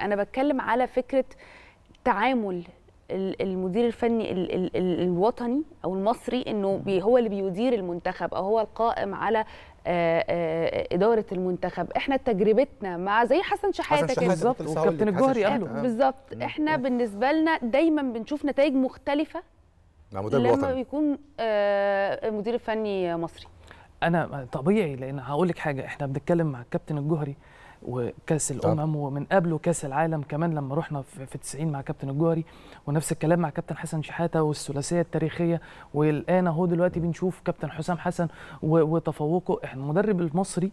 انا بتكلم على فكره تعامل المدير الفني الوطني او المصري انه هو اللي بيدير المنتخب او هو القائم على آه، آه، اداره المنتخب احنا تجربتنا مع زي حسن شحاته كده بالظبط وكابتن الجوهري قالوا بالظبط آه. احنا بالنسبه لنا دايما بنشوف نتائج مختلفه مع مدير لما الوطني. يكون مدير فني مصري انا طبيعي لان هقول لك حاجه احنا بنتكلم مع الكابتن الجوهري وكاس الامم ومن قبله كاس العالم كمان لما رحنا في 90 مع كابتن الجوهري ونفس الكلام مع كابتن حسن شحاته والثلاثيه التاريخيه والان اهو دلوقتي بنشوف كابتن حسام حسن وتفوقه احنا المدرب المصري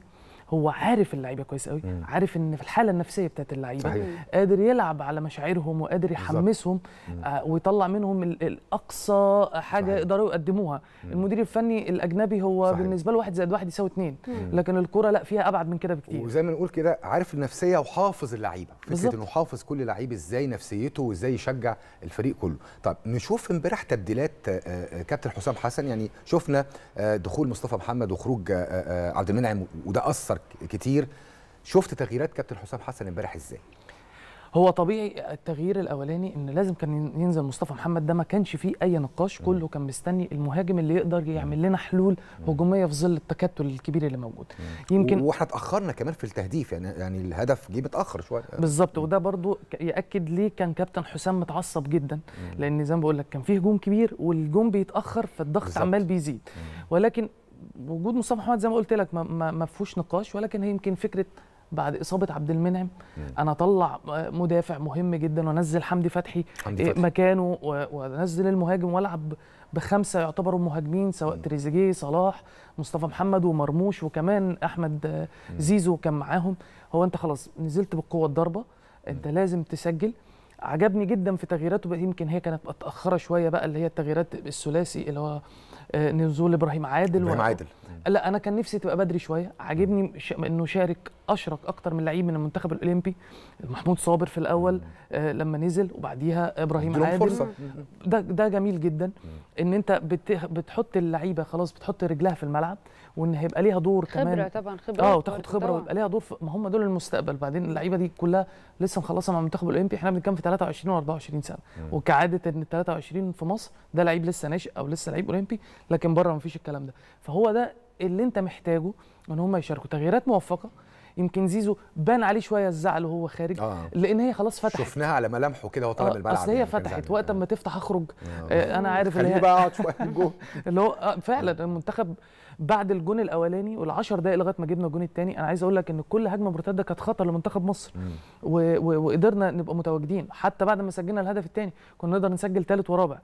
هو عارف اللعيبه كويس قوي مم. عارف ان في الحاله النفسيه بتاعت اللعيبه قادر يلعب على مشاعرهم وقادر يحمسهم آه ويطلع منهم الاقصى حاجه صحيح. يقدروا يقدموها مم. المدير الفني الاجنبي هو صحيح. بالنسبه له واحد زائد واحد يساوي اثنين لكن الكره لا فيها ابعد من كده بكتير وزي ما نقول كده عارف النفسيه وحافظ اللعيبه فكره انه حافظ كل لعيب ازاي نفسيته وازاي يشجع الفريق كله طب نشوف امبارح تبديلات آه، آه، كابتن حسام حسن يعني شفنا آه، دخول مصطفى محمد وخروج عبد المنعم وده اثر تغير كتير شفت تغييرات كابتن حسام حسن امبارح ازاي هو طبيعي التغيير الاولاني ان لازم كان ينزل مصطفى محمد ده ما كانش فيه اي نقاش كله كان مستني المهاجم اللي يقدر يعمل لنا حلول هجوميه في ظل التكتل الكبير اللي موجود يمكن واحنا اتاخرنا كمان في التهديف يعني يعني الهدف جه متاخر شويه بالظبط وده برضو ياكد ليه كان كابتن حسام متعصب جدا لان زي ما بقول لك كان فيه هجوم كبير والجون بيتاخر فالضغط عمال بيزيد ولكن وجود مصطفى محمد زي ما قلت لك ما فيهوش نقاش ولكن هي يمكن فكره بعد اصابه عبد المنعم انا اطلع مدافع مهم جدا وانزل حمدي فتحي, حمدي إيه، فتح. مكانه وانزل المهاجم والعب بخمسه يعتبروا مهاجمين سواء تريزيجيه صلاح مصطفى محمد ومرموش وكمان احمد زيزو كان معاهم هو انت خلاص نزلت بالقوه الضاربه انت لازم تسجل عجبني جدا في تغييراته بقى يمكن هي كانت متاخره شويه بقى اللي هي التغييرات الثلاثي اللي هو آه، نزول ابراهيم عادل ابراهيم عادل لا انا كان نفسي تبقى بدري شويه عاجبني انه شارك اشرك اكتر من لعيب من المنتخب الاولمبي محمود صابر في الاول آه لما نزل وبعديها ابراهيم عادل فرصة. ده ده جميل جدا ان انت بتحط اللعيبه خلاص بتحط رجلها في الملعب وان هيبقى ليها دور خبرة كمان خبره طبعا خبره اه وتاخد خبره ويبقى ليها دور ما هم دول المستقبل بعدين اللعيبه دي كلها لسه مخلصه مع المنتخب الاولمبي احنا بنتكلم في 23 و24 سنه مم. وكعاده ان 23 في مصر ده لعيب لسه ناشئ او لسه لعيب اولمبي لكن بره ما فيش الكلام ده فهو ده اللي انت محتاجه ان هم يشاركوا تغييرات موفقه يمكن زيزو بان عليه شويه الزعل وهو خارج آه. لان هي خلاص فتحت شفناها على ملامحه كده وهو طالع آه، من الملعب اصل هي يعني، فتحت وقت ما تفتح اخرج آه. آه، انا عارف اللي هي بقى اقعد شويه اللي هو آه، فعلا المنتخب بعد الجون الاولاني وال10 دقائق لغايه ما جبنا الجون الثاني انا عايز اقول لك ان كل هجمه مرتده كانت خطر لمنتخب مصر وقدرنا نبقى متواجدين حتى بعد ما سجلنا الهدف الثاني كنا نقدر نسجل ثالث ورابع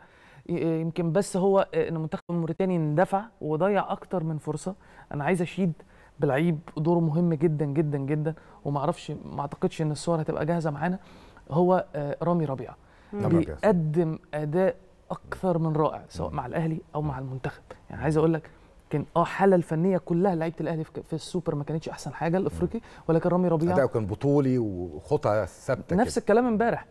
يمكن بس هو ان منتخب موريتاني اندفع وضيع اكتر من فرصه انا عايز اشيد بلعيب دوره مهم جدا جدا جدا وما اعرفش ما اعتقدش ان الصور هتبقى جاهزه معانا هو آه، نعم، رامي ربيعه بيقدم اداء اكثر من رائع سواء مع الاهلي او مع المنتخب يعني عايز اقول لك كان اه الحاله الفنيه كلها لعيبه الاهلي في السوبر ما كانتش احسن حاجه الافريقي ولكن رامي ربيعه اداؤه كان بطولي وخطى ثابته نفس الكلام امبارح